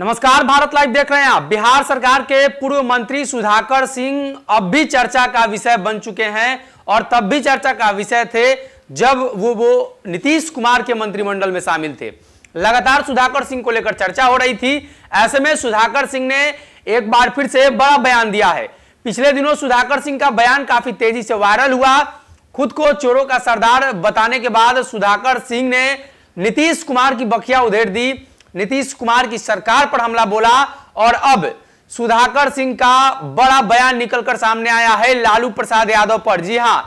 नमस्कार भारत लाइव देख रहे हैं आप बिहार सरकार के पूर्व मंत्री सुधाकर सिंह अब भी चर्चा का विषय बन चुके हैं और तब भी चर्चा का विषय थे जब वो वो नीतीश कुमार के मंत्रिमंडल में शामिल थे लगातार सुधाकर सिंह को लेकर चर्चा हो रही थी ऐसे में सुधाकर सिंह ने एक बार फिर से बड़ा बयान दिया है पिछले दिनों सुधाकर सिंह का बयान काफी तेजी से वायरल हुआ खुद को चोरों का सरदार बताने के बाद सुधाकर सिंह ने नीतीश कुमार की बखिया उधेड़ दी नीतीश कुमार की सरकार पर हमला बोला और अब सुधाकर सिंह का बड़ा बयान निकलकर सामने आया है लालू प्रसाद यादव पर जी हां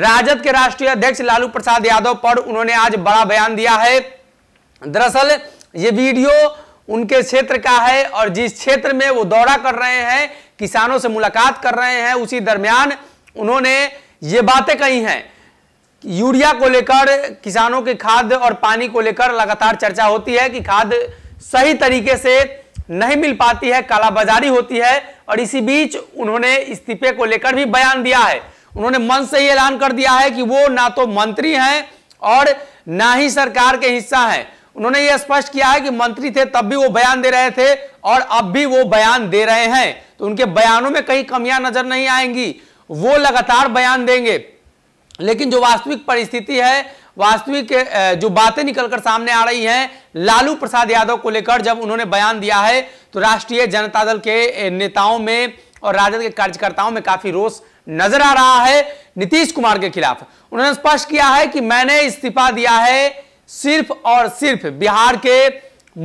राजद के राष्ट्रीय अध्यक्ष लालू प्रसाद यादव पर उन्होंने आज बड़ा बयान दिया है दरअसल ये वीडियो उनके क्षेत्र का है और जिस क्षेत्र में वो दौरा कर रहे हैं किसानों से मुलाकात कर रहे हैं उसी दरमियान उन्होंने ये बातें कही हैं यूरिया को लेकर किसानों के खाद और पानी को लेकर लगातार चर्चा होती है कि खाद सही तरीके से नहीं मिल पाती है कालाबाजारी होती है और इसी बीच उन्होंने इस्तीफे को लेकर भी बयान दिया है उन्होंने मन से ही ऐलान कर दिया है कि वो ना तो मंत्री हैं और ना ही सरकार के हिस्सा हैं उन्होंने ये स्पष्ट किया है कि मंत्री थे तब भी वो बयान दे रहे थे और अब भी वो बयान दे रहे हैं तो उनके बयानों में कहीं कमियां नजर नहीं आएंगी वो लगातार बयान देंगे लेकिन जो वास्तविक परिस्थिति है वास्तविक जो बातें निकलकर सामने आ रही हैं लालू प्रसाद यादव को लेकर जब उन्होंने बयान दिया है तो राष्ट्रीय जनता दल के नेताओं में और राजद के कार्यकर्ताओं में काफी रोष नजर आ रहा है नीतीश कुमार के खिलाफ उन्होंने स्पष्ट किया है कि मैंने इस्तीफा दिया है सिर्फ और सिर्फ बिहार के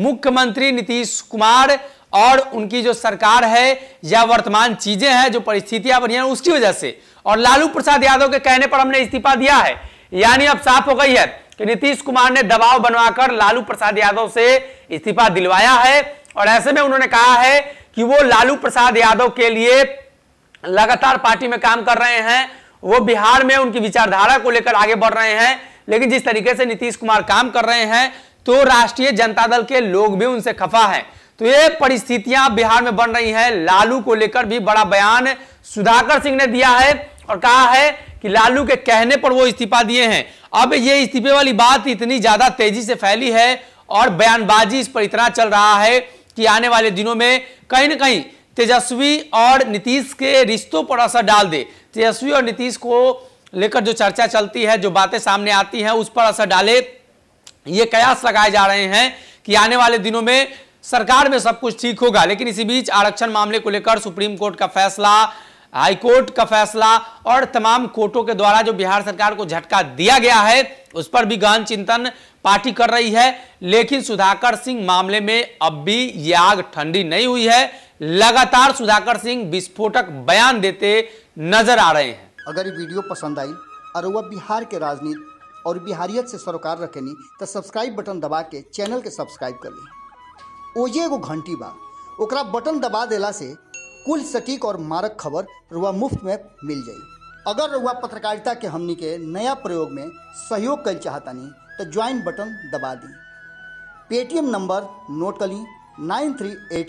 मुख्यमंत्री नीतीश कुमार और उनकी जो सरकार है या वर्तमान चीजें हैं जो परिस्थितियां बनी है उसकी वजह से और लालू प्रसाद यादव के कहने पर हमने इस्तीफा दिया है यानी अब साफ हो गई है कि नीतीश कुमार ने दबाव बनवाकर लालू प्रसाद यादव से इस्तीफा दिलवाया है और ऐसे में उन्होंने कहा है कि वो लालू प्रसाद यादव के लिए लगातार पार्टी में काम कर रहे हैं वो बिहार में उनकी विचारधारा को लेकर आगे बढ़ रहे हैं लेकिन जिस तरीके से नीतीश कुमार काम कर रहे हैं तो राष्ट्रीय जनता दल के लोग भी उनसे खफा हैं तो ये परिस्थितियां बिहार में बन रही हैं लालू को लेकर भी बड़ा बयान सुधाकर सिंह ने दिया है और कहा है कि लालू के कहने पर वो इस्तीफा दिए हैं अब ये इस्तीफे वाली बात इतनी ज्यादा तेजी से फैली है और बयानबाजी इस पर इतना चल रहा है कि आने वाले दिनों में कहीं ना कहीं तेजस्वी और नीतीश के रिश्तों पर असर डाल दे तेजस्वी और नीतीश को लेकर जो चर्चा चलती है जो बातें सामने आती हैं उस पर असर डाले ये कयास लगाए जा रहे हैं कि आने वाले दिनों में सरकार में सब कुछ ठीक होगा लेकिन इसी बीच आरक्षण मामले को लेकर सुप्रीम कोर्ट का फैसला हाईकोर्ट का फैसला और तमाम कोर्टों के द्वारा जो बिहार सरकार को झटका दिया गया है उस पर भी गहन चिंतन पार्टी कर रही है लेकिन सुधाकर सिंह मामले में अब भी ये आग ठंडी नहीं हुई है लगातार सुधाकर सिंह विस्फोटक बयान देते नजर आ रहे हैं अगर ये वीडियो पसंद आई और वह बिहार के राजनीति और बिहारियत से सरोकार रखे नहीं तो सब्सक्राइब बटन दबा के चैनल के सब्सक्राइब कर ली ओजे एगो घंटी बा ओकरा बटन दबा देला से कुल सटीक और मारक खबर रुआ मुफ्त में मिल जाई अगर रुआ पत्रकारिता के हमनी के नया प्रयोग में सहयोग कर चाहतनी तो ज्वाइन बटन दबा दी पेटीएम नंबर नोट कर ली नाइन थ्री एट